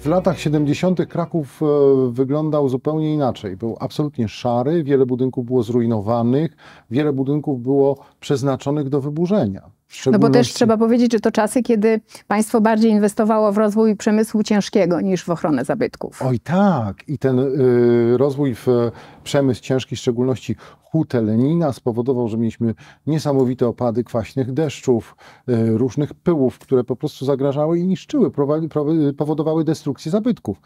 W latach 70. Kraków e, wyglądał zupełnie inaczej. Był absolutnie szary, wiele budynków było zrujnowanych, wiele budynków było przeznaczonych do wyburzenia. No bo też trzeba powiedzieć, że to czasy, kiedy państwo bardziej inwestowało w rozwój przemysłu ciężkiego niż w ochronę zabytków. Oj tak, i ten y, rozwój w przemysł ciężki, w szczególności hutę Lenina, spowodował, że mieliśmy niesamowite opady kwaśnych deszczów, y, różnych pyłów, które po prostu zagrażały i niszczyły, powodowały destrukcję zabytków.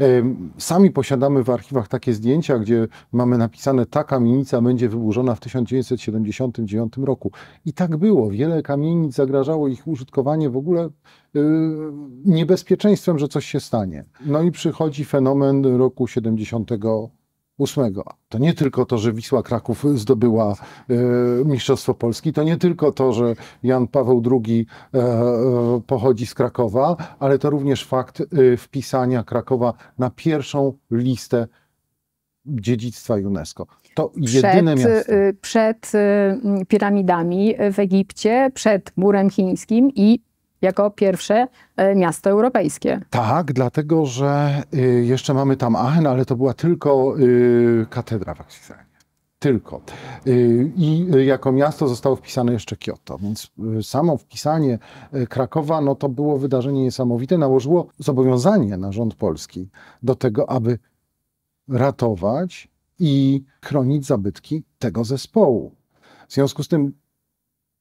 Y, sami posiadamy w archiwach takie zdjęcia, gdzie mamy napisane ta kamienica będzie wyburzona w 1979 roku. I tak było. Wiele kamienic zagrażało ich użytkowanie w ogóle y, niebezpieczeństwem, że coś się stanie. No i przychodzi fenomen roku 78. To nie tylko to, że Wisła Kraków zdobyła y, Mistrzostwo Polski, to nie tylko to, że Jan Paweł II e, e, pochodzi z Krakowa, ale to również fakt y, wpisania Krakowa na pierwszą listę dziedzictwa UNESCO. To jedyne przed, miasto. Y, przed y, piramidami w Egipcie, przed murem chińskim i jako pierwsze e, miasto europejskie. Tak, dlatego że y, jeszcze mamy tam Aachen, ale to była tylko katedra w Aksisanie. Tylko. I jako miasto zostało wpisane jeszcze Kioto, więc samo wpisanie Krakowa no to było wydarzenie niesamowite. Nałożyło zobowiązanie na rząd polski do tego, aby ratować i chronić zabytki tego zespołu. W związku z tym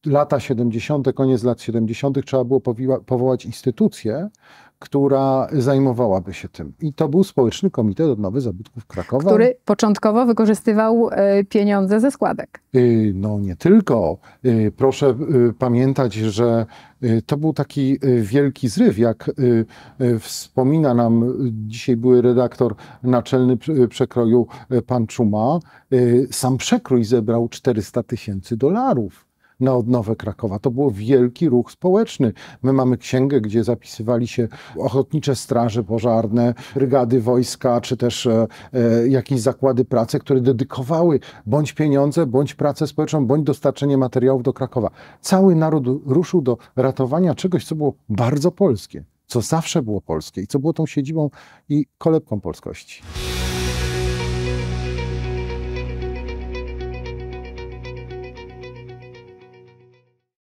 lata 70., koniec lat 70. trzeba było powołać instytucję, która zajmowałaby się tym. I to był Społeczny Komitet Odnowy Zabytków Krakowa. Który początkowo wykorzystywał e, pieniądze ze składek. E, no nie tylko. E, proszę pamiętać, że to był taki wielki zryw, jak wspomina nam dzisiaj były redaktor naczelny przekroju pan Czuma. Sam przekrój zebrał 400 tysięcy dolarów na odnowę Krakowa. To był wielki ruch społeczny. My mamy księgę, gdzie zapisywali się ochotnicze straże pożarne, brygady wojska, czy też e, e, jakieś zakłady pracy, które dedykowały bądź pieniądze, bądź pracę społeczną, bądź dostarczenie materiałów do Krakowa. Cały naród ruszył do ratowania czegoś, co było bardzo polskie, co zawsze było polskie i co było tą siedzibą i kolebką polskości.